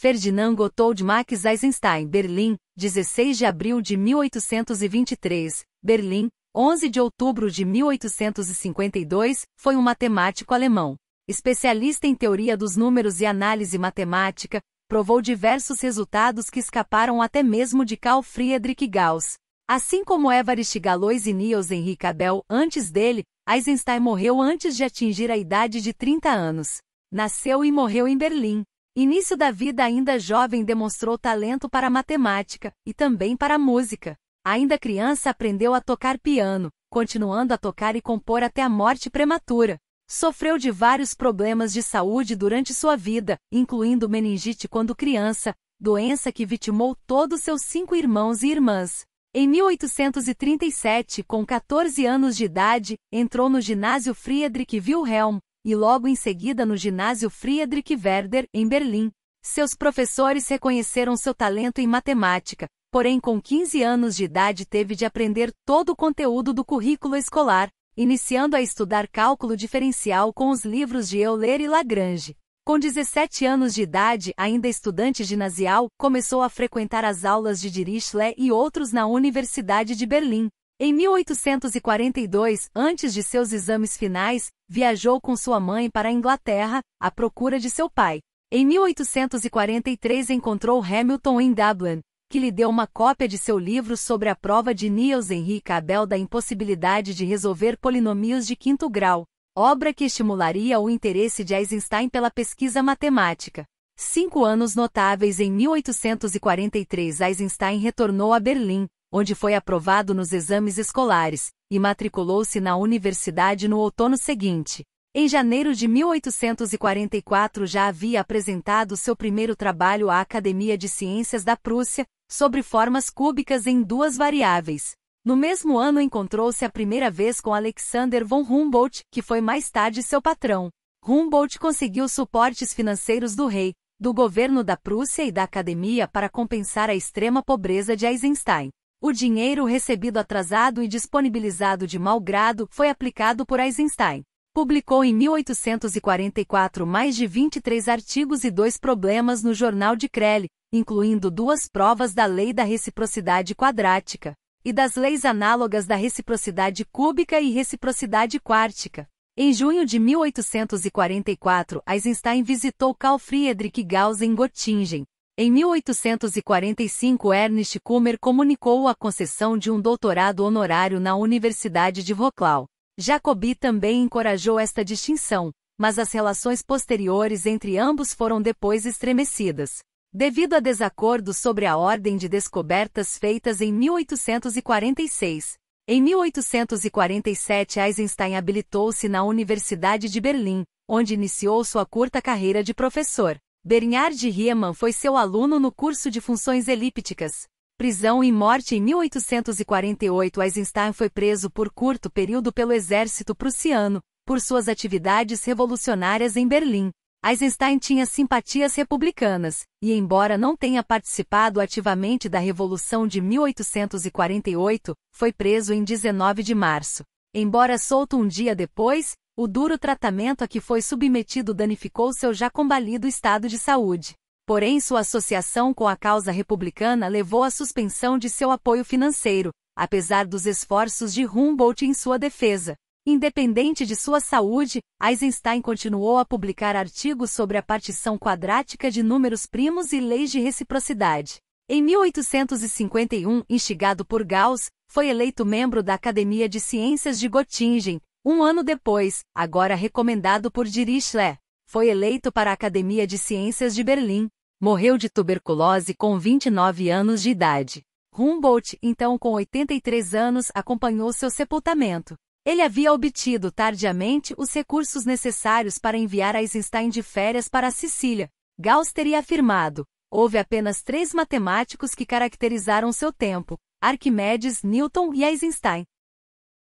Ferdinand Gotthold Max Eisenstein, Berlim, 16 de abril de 1823, Berlim, 11 de outubro de 1852, foi um matemático alemão. Especialista em teoria dos números e análise matemática, provou diversos resultados que escaparam até mesmo de Carl Friedrich Gauss. Assim como Évariste Galois e Niels Henrique Abel antes dele, Eisenstein morreu antes de atingir a idade de 30 anos. Nasceu e morreu em Berlim. Início da vida ainda jovem demonstrou talento para matemática e também para música. Ainda criança aprendeu a tocar piano, continuando a tocar e compor até a morte prematura. Sofreu de vários problemas de saúde durante sua vida, incluindo meningite quando criança, doença que vitimou todos seus cinco irmãos e irmãs. Em 1837, com 14 anos de idade, entrou no ginásio Friedrich Wilhelm, e logo em seguida no ginásio Friedrich Werder, em Berlim. Seus professores reconheceram seu talento em matemática, porém com 15 anos de idade teve de aprender todo o conteúdo do currículo escolar, iniciando a estudar cálculo diferencial com os livros de Euler e Lagrange. Com 17 anos de idade, ainda estudante ginasial, começou a frequentar as aulas de Dirichlet e outros na Universidade de Berlim. Em 1842, antes de seus exames finais, viajou com sua mãe para a Inglaterra, à procura de seu pai. Em 1843 encontrou Hamilton em Dublin, que lhe deu uma cópia de seu livro sobre a prova de Niels Henrique Abel da impossibilidade de resolver polinomios de quinto grau, obra que estimularia o interesse de Eisenstein pela pesquisa matemática. Cinco anos notáveis em 1843 Eisenstein retornou a Berlim, onde foi aprovado nos exames escolares e matriculou-se na universidade no outono seguinte. Em janeiro de 1844 já havia apresentado seu primeiro trabalho à Academia de Ciências da Prússia, sobre formas cúbicas em duas variáveis. No mesmo ano encontrou-se a primeira vez com Alexander von Humboldt, que foi mais tarde seu patrão. Humboldt conseguiu suportes financeiros do rei, do governo da Prússia e da academia para compensar a extrema pobreza de Eisenstein. O dinheiro recebido atrasado e disponibilizado de mau grado foi aplicado por Eisenstein. Publicou em 1844 mais de 23 artigos e dois problemas no Jornal de Crele, incluindo duas provas da lei da reciprocidade quadrática e das leis análogas da reciprocidade cúbica e reciprocidade quártica. Em junho de 1844, Eisenstein visitou Carl Friedrich Gauss em Göttingen, em 1845, Ernest Kummer comunicou a concessão de um doutorado honorário na Universidade de Wrocław. Jacobi também encorajou esta distinção, mas as relações posteriores entre ambos foram depois estremecidas. Devido a desacordos sobre a ordem de descobertas feitas em 1846, em 1847 Eisenstein habilitou-se na Universidade de Berlim, onde iniciou sua curta carreira de professor. Bernhard Riemann foi seu aluno no curso de funções elípticas. Prisão e morte em 1848 Eisenstein foi preso por curto período pelo exército prussiano, por suas atividades revolucionárias em Berlim. Eisenstein tinha simpatias republicanas, e embora não tenha participado ativamente da Revolução de 1848, foi preso em 19 de março. Embora solto um dia depois, o duro tratamento a que foi submetido danificou seu já combalido estado de saúde. Porém, sua associação com a causa republicana levou à suspensão de seu apoio financeiro, apesar dos esforços de Humboldt em sua defesa. Independente de sua saúde, Eisenstein continuou a publicar artigos sobre a partição quadrática de números primos e leis de reciprocidade. Em 1851, instigado por Gauss, foi eleito membro da Academia de Ciências de Göttingen, um ano depois, agora recomendado por Dirichlet, foi eleito para a Academia de Ciências de Berlim. Morreu de tuberculose com 29 anos de idade. Humboldt, então com 83 anos, acompanhou seu sepultamento. Ele havia obtido tardiamente os recursos necessários para enviar Eisenstein de férias para a Sicília. Gauss teria afirmado: houve apenas três matemáticos que caracterizaram seu tempo: Arquimedes, Newton e Eisenstein.